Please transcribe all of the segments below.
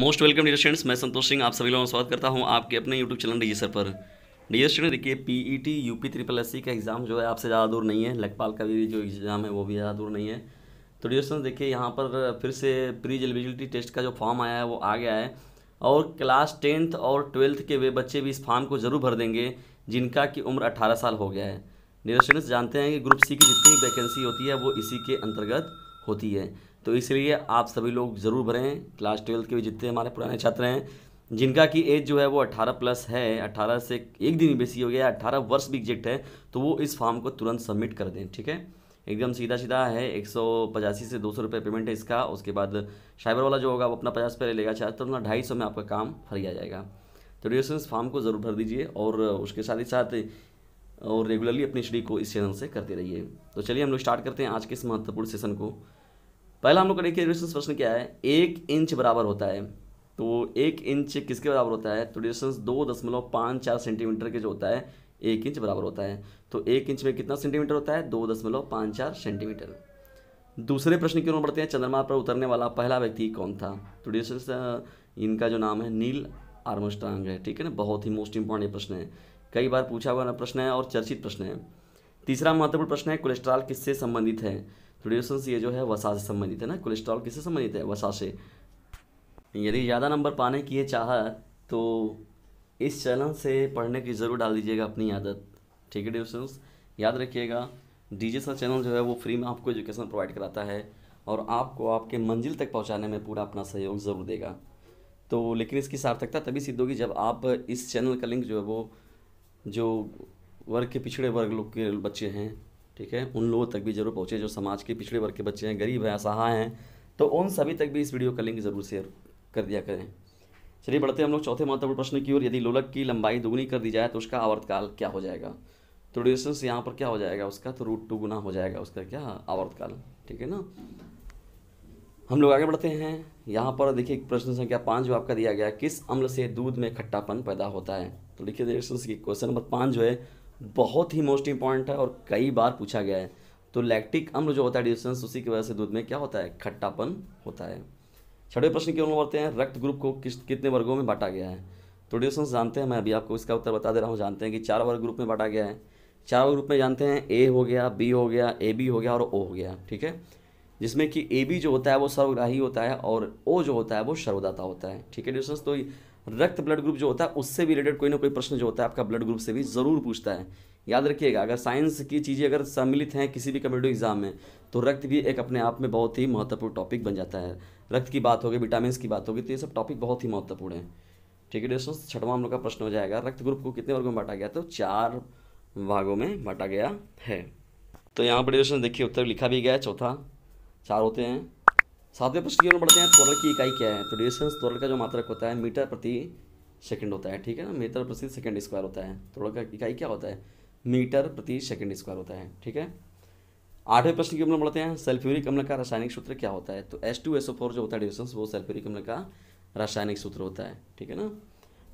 most welcome dear students मैं संतोष सिंह आप सभी लोगों का स्वागत करता हूं आपके अपने यूट्यूब चैनल डी सर पर डियर स्टूडेंट देखिए P E T U P triple S C का एग्ज़ाम जो है आपसे ज़्यादा दूर नहीं है लखपाल का भी जो एग्ज़ाम है वो भी ज़्यादा दूर नहीं है तो डियर स्टूडेंट देखिए यहाँ पर फिर से प्री एलिजिबिलिटी टेस्ट का जो फॉर्म आया है वो आ गया है और क्लास टेंथ और ट्वेल्थ के वे बच्चे भी इस फॉर्म को ज़रूर भर देंगे जिनका की उम्र अठारह साल हो गया है डियर स्टूडेंट्स जानते हैं कि ग्रुप सी की जितनी वैकेंसी होती है वो इसी के अंतर्गत होती है तो इसलिए आप सभी लोग ज़रूर भरें क्लास ट्वेल्थ के भी जितने हमारे पुराने छात्र हैं जिनका की एज जो है वो 18 प्लस है 18 से एक दिन ही बेसी हो गया 18 वर्ष भी एग्जेक्ट है तो वो इस फॉर्म को तुरंत सबमिट कर दें ठीक है एकदम सीधा सीधा है एक सौ पचासी से दो सौ रुपये पेमेंट है इसका उसके बाद शाइबर वाला जो होगा वो अपना पचास रुपये ले लेगा चार्ज तो अपना ढाई सौ में आपका काम फ्री आ जाएगा तो इस फॉर्म को ज़रूर भर दीजिए और उसके साथ ही साथ और रेगुलरली अपनी स्टडी को इस चैनल से करते रहिए तो चलिए हम लोग स्टार्ट करते हैं आज के इस महत्वपूर्ण सेशन को पहला हम लोग करेंगे ड्यूरेशन प्रश्न क्या है एक इंच बराबर होता है तो एक इंच किसके बराबर होता है तो ड्यूरेशन दो दशमलव पाँच चार सेंटीमीटर के जो होता है एक इंच बराबर होता है तो एक इंच में कितना सेंटीमीटर होता है दो दशमलव पाँच चार सेंटीमीटर दूसरे प्रश्न की ओर बढ़ते हैं चंद्रमा पर उतरने वाला पहला व्यक्ति कौन था तो ड्यूरेशन इनका जो नाम है नील आर्मस्ट्रांग है ठीक है ना बहुत ही मोस्ट इंपॉर्टेंट प्रश्न है कई बार पूछा हुआ प्रश्न है और चर्चित प्रश्न है तीसरा महत्वपूर्ण प्रश्न है कोलेस्ट्रॉल किससे संबंधित है प्रोड्यूसन्स ये जो है वसा से संबंधित है ना कोलेस्ट्रॉल किससे संबंधित है वसा से यदि ज़्यादा नंबर पाने की ये चाह तो इस चैनल से पढ़ने की ज़रूर डाल दीजिएगा अपनी आदत ठीक है ट्यूशन्स याद रखिएगा डीजे सा चैनल जो है वो फ्री में आपको एजुकेशन प्रोवाइड कराता है और आपको आपके मंजिल तक पहुंचाने में पूरा अपना सहयोग ज़रूर देगा तो लेकिन इसकी सार्थकता तभी सिद्ध होगी जब आप इस चैनल का लिंक जो है वो जो वर्ग के पिछड़े वर्ग लोग के बच्चे हैं ठीक है उन लोगों तक भी जरूर पहुँचे जो समाज के पिछड़े वर्ग के बच्चे हैं गरीब हैं असहाय हैं तो उन सभी तक भी इस वीडियो का लिंक ज़रूर शेयर कर दिया करें चलिए बढ़ते हम लोग चौथे महत्वपूर्ण प्रश्न की ओर यदि लोलक की लंबाई दोगुनी कर दी जाए तो उसका आवर्तकाल क्या हो जाएगा तो डिस्टेंस यहाँ पर क्या हो जाएगा उसका तो रूट टू गुना हो जाएगा उसका क्या आवर्तकाल ठीक है ना हम लोग आगे बढ़ते हैं यहाँ पर देखिए प्रश्न संख्या पाँच जो आपका दिया गया किस अम्ल से दूध में खट्टापन पैदा होता है तो लिखिए क्वेश्चन नंबर पाँच जो है बहुत ही मोस्ट इंपॉर्टेंट है और कई बार पूछा गया है तो लैक्टिक अम्ल जो होता है डिस्टेंस उसी की वजह से दूध में क्या होता है खट्टापन होता है छठे प्रश्न की ओर बढ़ते हैं रक्त ग्रुप को किस कितने वर्गों में बांटा गया है तो डिस्टेंस जानते हैं मैं अभी आपको इसका उत्तर बता दे रहा हूँ जानते हैं कि चार वर्ग ग्रुप में बांटा गया है चार वर्ग ग्रुप में जानते हैं ए हो गया बी हो गया ए बी हो गया और ओ हो गया ठीक है जिसमें कि ए बी जो होता है वो सर्वग्राही होता है और ओ जो होता है वो सर्वदाता होता है ठीक है डिस्टेंस तो रक्त ब्लड ग्रुप जो होता है उससे भी रिलेटेड कोई ना कोई प्रश्न जो होता है आपका ब्लड ग्रुप से भी ज़रूर पूछता है याद रखिएगा अगर साइंस की चीज़ें अगर सम्मिलित हैं किसी भी कम्पिटेटिव एग्जाम में तो रक्त भी एक अपने आप में बहुत ही महत्वपूर्ण टॉपिक बन जाता है रक्त की बात होगी विटामिन की बात होगी तो ये सब टॉपिक बहुत ही महत्वपूर्ण है ठीक है दोस्तों छठवां हम लोग का प्रश्न हो जाएगा रक्त ग्रुप को कितने वर्गों में बांटा गया तो चार भागों में बांटा गया है तो यहाँ पर देखिए उत्तर लिखा भी गया है चौथा चार होते हैं सातवें प्रश्न की ओर बढ़ते हैं त्वरण की इकाई क्या है तो डिस्टेंस त्वरण का जो मात्रक होता है मीटर प्रति सेकंड होता है ठीक है ना मीटर प्रति सेकंड स्क्वायर होता है त्वरण का इकाई क्या होता है मीटर प्रति सेकंड स्क्वायर होता है ठीक है आठवें प्रश्न की ओर बढ़ते हैं सल्फ्यूरिक अम्ल का रासायनिक सूत्र क्या होता है तो S two S O four जो होता है डिस्टेंस वो सल्फ्यूरिक अम्ल का रासायनिक सूत्र होता है ठीक है ना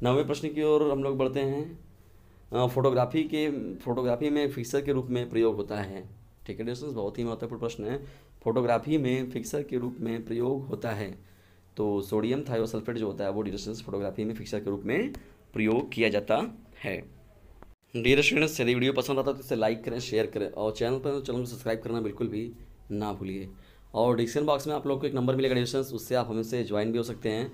नौवें प्रश्न की ओर हम लोग बढ़ते हैं फोटोग्राफी के फोटोग्राफी में फिक्सर के रूप में प्रयोग होता है ठीक है दोस्तों बहुत ही महत्वपूर्ण प्रश्न है फोटोग्राफी में फिक्सर के रूप में प्रयोग होता है तो सोडियम थायोसल्फेट जो होता है वो डिस्टेंस फोटोग्राफी में फिक्सर के रूप में प्रयोग किया जाता है डियर स्टूडेंट्स यदि वीडियो पसंद आता है तो इसे लाइक करें शेयर करें और चैनल पर तो चैनल को सब्सक्राइब करना बिल्कुल भी ना भूलिए और डिस्क्रिप्शन बॉक्स में आप लोग को एक नंबर मिलेगा डिस्टेंस उससे आप हमें से ज्वाइन भी हो सकते हैं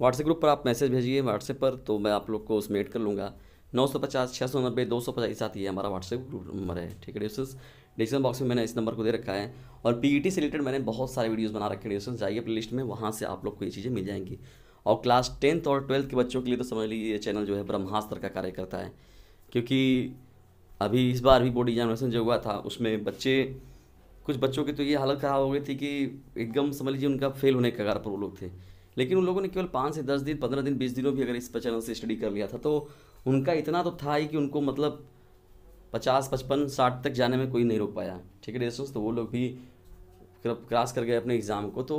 व्हाट्सएप ग्रुप पर आप मैसेज भेजिए व्हाट्सएप पर तो मैं आप लोग को उसमें एड कर लूँगा नौ सौ पचास छः सौ नब्बे दो सौ पचास साथ ये हमारा व्हाट्सएप ग्रुप नंबर है ठीक है डिस्टेंस डिस्क्रिप्शन बॉक्स में मैंने इस नंबर को दे रखा है और पी e से रिलेटेड मैंने बहुत सारे वीडियोस बना रखे हैं डिस्क्रिप्शन जाइए प्ले लिस्ट में वहाँ से आप लोग को ये चीज़ें मिल जाएंगी और क्लास टेंथ और ट्वेल्थ के बच्चों के लिए तो समझ लीजिए ये चैनल जो है ब्रह्मास्त्र का कार्य करता है क्योंकि अभी इस बार भी बोर्ड एग्जामिनेशन जो हुआ था उसमें बच्चे कुछ बच्चों की तो ये हालत ख़राब हो गई थी कि एकदम समझ लीजिए उनका फेल होने के कगार पर वो लोग थे लेकिन उन लोगों ने केवल पाँच से दस दिन पंद्रह दिन बीस दिनों भी अगर इस चैनल से स्टडी कर लिया था तो उनका इतना तो था ही कि उनको मतलब पचास पचपन साठ तक जाने में कोई नहीं रोक पाया ठीक है डेढ़ तो वो लोग भी क्रॉस कर गए अपने एग्ज़ाम को तो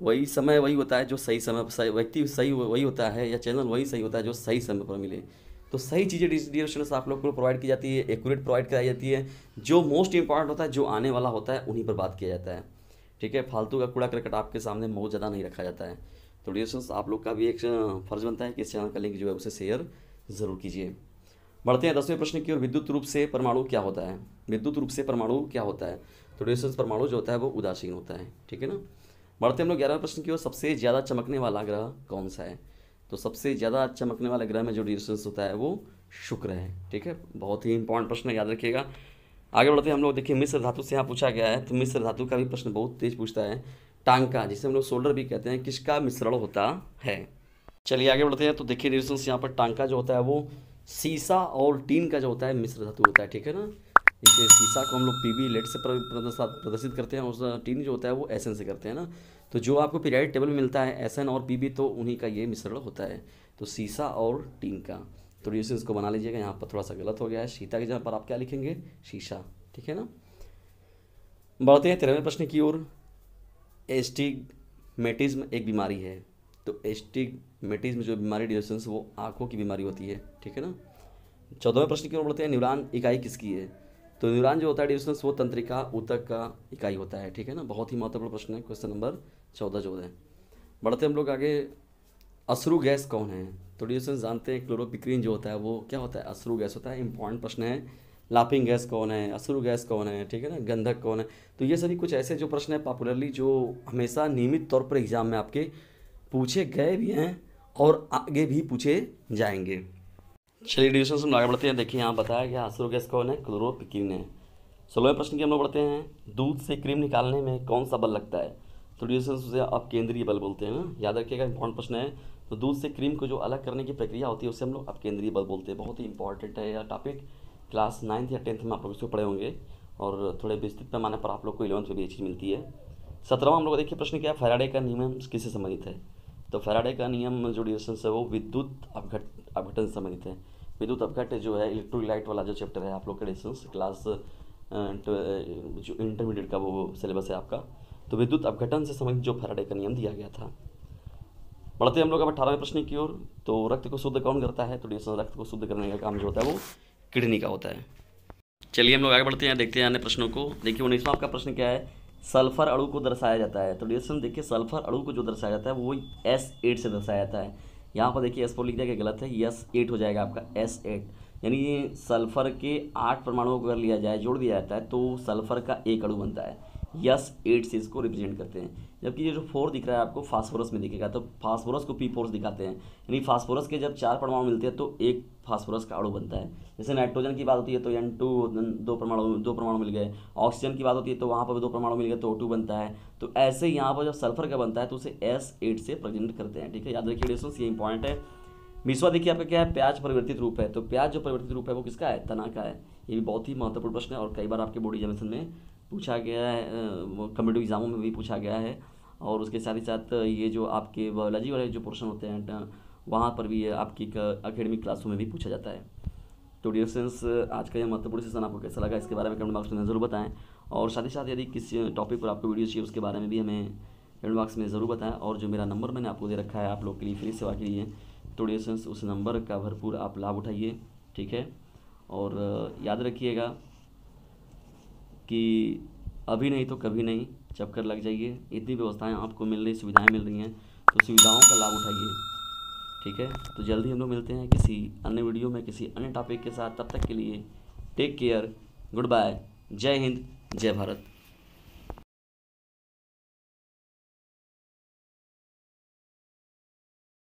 वही समय वही होता है जो सही समय सही व्यक्ति सही वही होता है या चैनल वही सही होता है जो सही समय पर मिले तो सही चीज़ें डियर आप लोग को प्रोवाइड की जाती है एक्यूरेट प्रोवाइड कराई जाती है जो मोस्ट इंपॉर्टेंट होता है जो आने वाला होता है उन्हीं पर बात किया जाता है ठीक है फालतू का कूड़ा करकट आपके सामने बहुत ज़्यादा नहीं रखा जाता है तो डियर आप लोग का भी एक फर्ज बनता है कि इस चैनल का लिंक जो है उसे शेयर ज़रूर कीजिए बढ़ते हैं दसवें प्रश्न की ओर विद्युत रूप से परमाणु क्या होता है विद्युत रूप से परमाणु क्या होता है तो रेडियोस परमाणु जो होता है वो उदासीन होता है ठीक है ना बढ़ते हम लोग ग्यारहवें प्रश्न की ओर सबसे ज़्यादा चमकने वाला ग्रह कौन सा है तो सबसे ज़्यादा चमकने वाला ग्रह में जो रेडिएशंस होता है वो शुक्र है ठीक है बहुत ही इंपॉर्टेंट प्रश्न याद रखिएगा आगे बढ़ते हैं हम लोग देखिए मिश्र धातु से यहाँ पूछा गया है तो मिश्र धातु का भी प्रश्न बहुत तेज पूछता है टांका जिसे हम लोग शोल्डर भी कहते हैं किसका मिश्रण होता है चलिए आगे बढ़ते हैं तो देखिए रिलेशन यहाँ पर टांका जो होता है वो सीसा और टीन का जो होता है मिश्र धातु होता है ठीक है ना इसे सीसा को हम लोग पी लेट से प्रदर्शित करते हैं और टीन जो होता है वो एस से करते हैं ना तो जो आपको पीरियड टेबल में मिलता है एस और पी तो उन्हीं का ये मिश्रण होता है तो सीसा और टीन का तो ये इसको बना लीजिएगा यहाँ पर थोड़ा सा गलत हो गया है सीता के जगह पर आप क्या लिखेंगे शीशा ठीक है ना बढ़ते हैं तेरहवें प्रश्न की ओर एस्टिगमेटिज्म एक बीमारी है तो एस्टिगमेटिज में जो बीमारी डिजोसन्स वो आँखों की बीमारी होती है ठीक है ना चौदहवें प्रश्न की ओर बढ़ते हैं न्यूरान इकाई किसकी है तो न्यूरान जो होता है डिजोसन्स वो तंत्रिका ऊतक का इकाई होता है ठीक है ना बहुत ही महत्वपूर्ण प्रश्न है क्वेश्चन नंबर चौदह चौदह बढ़ते हम लोग आगे अश्रु गैस कौन है तो डिजोसन्स जानते हैं क्लोरोपिक्रीन जो होता है वो क्या होता है अश्रु गैस होता है इंपॉर्टेंट प्रश्न है लाफिंग गैस कौन है असुर गैस कौन है ठीक है ना गंधक कौन है तो ये सभी कुछ ऐसे जो प्रश्न है पॉपुलरली जो हमेशा नियमित तौर पर एग्जाम में आपके पूछे गए भी हैं और आगे भी पूछे जाएंगे चलिए डिविजन से हम आगे बढ़ते हैं देखिए यहाँ बताया गया आंसर गैस कौन है क्लोरोपिकिन है सोलहवें प्रश्न की हम लोग बढ़ते हैं दूध से क्रीम निकालने में कौन सा बल लगता है तो डिविजन से आप केंद्रीय बल बोलते हैं याद रखिएगा इंपॉर्टेंट प्रश्न है तो दूध से क्रीम को जो अलग करने की प्रक्रिया होती है उसे हम लोग अब केंद्रीय बल बोलते हैं बहुत ही इंपॉर्टेंट है यह टॉपिक क्लास नाइन्थ या टेंथ में आप लोग इसको पढ़े होंगे और थोड़े विस्तृत पैमाने पर आप लोग को इलेवंथ में भी ये चीज़ मिलती है सत्रहवा हम लोग देखिए प्रश्न क्या है फैराडे का नियम किससे संबंधित है तो फैराडे का नियम जो ड्यूरेशन है वो विद्युत अपघट अपघटन संबंधित है विद्युत अपघट जो है इलेक्ट्रोलाइट वाला जो चैप्टर है आप लोग का ड्यूरेशन क्लास जो इंटरमीडिएट का वो सिलेबस है आपका तो विद्युत अपघटन से संबंधित जो फैराडे का नियम दिया गया था बढ़ते हम लोग अब अठारहवें प्रश्न की ओर तो रक्त को शुद्ध कौन करता है तो ड्यूरेशन रक्त को शुद्ध करने का काम जो होता है वो किडनी का होता है चलिए हम लोग आगे बढ़ते हैं देखते हैं अन्य प्रश्नों को देखिए उन्नीसवा आपका प्रश्न क्या है सल्फर अड़ू को दर्शाया जाता है तो डियर देखिए सल्फर अड़ू को जो दर्शाया जाता है वो एस एट से दर्शाया जाता है यहाँ पर देखिए एस फोर लिख दिया गलत है एस एट हो जाएगा आपका एस एट यानी सल्फर के आठ परमाणुओं को अगर लिया जाए जोड़ दिया जाता है तो सल्फर का एक अड़ू बनता है यस एट से इसको रिप्रेजेंट करते हैं जबकि ये जो फोर दिख रहा है आपको फास्फोरस में दिखेगा तो फास्फोरस को पी फोर्स दिखाते हैं यानी फास्फोरस के जब चार परमाणु मिलते हैं तो एक फास्फोरस का अणु बनता है जैसे नाइट्रोजन की बात होती है तो एन टू दो परमाणु दो परमाणु मिल गए ऑक्सीजन की बात होती है तो वहाँ पर भी दो परमाणु मिल गए तो ओ टू बनता है तो ऐसे यहाँ पर जब सल्फर का बनता है तो उसे एस एट से प्रेजेंट करते हैं ठीक है याद रखिए डिस्टेंस ये इंपॉर्टेंट है मिसवा देखिए आपका क्या है प्याज परिवर्तित रूप है तो प्याज जो परिवर्तित रूप है वो किसका है तना का है ये भी बहुत ही महत्वपूर्ण प्रश्न है और कई बार आपके बॉडी जमेशन में पूछा गया है कम्पिटिव एग्ज़ामों में भी पूछा गया है और उसके साथ ही साथ ये जो आपके बायोलॉजी वाले जो पोर्शन होते हैं वहाँ पर भी आपकी अकेडमिक क्लासों में भी पूछा जाता है तो डियर सेंस आज का यह महत्वपूर्ण सेशन आपको कैसा लगा इसके बारे में कमेंट बॉक्स में ज़रूर बताएं और साथ ही साथ यदि किसी टॉपिक पर आपको वीडियो चाहिए उसके बारे में भी हमें कमेंट बॉक्स में ज़रूर बताएं और जो मेरा नंबर मैंने आपको दे रखा है आप लोग के लिए फ्री सेवा के लिए तो डियर सेंस उस नंबर का भरपूर आप लाभ उठाइए ठीक है और याद रखिएगा कि अभी नहीं तो कभी नहीं चक्कर लग जाइए इतनी व्यवस्थाएं आपको मिल रही सुविधाएं मिल रही हैं तो सुविधाओं का लाभ उठाइए ठीक है तो जल्दी हम लोग मिलते हैं किसी अन्य वीडियो में किसी अन्य टॉपिक के साथ तब तक के लिए टेक केयर गुड बाय जय हिंद जय भारत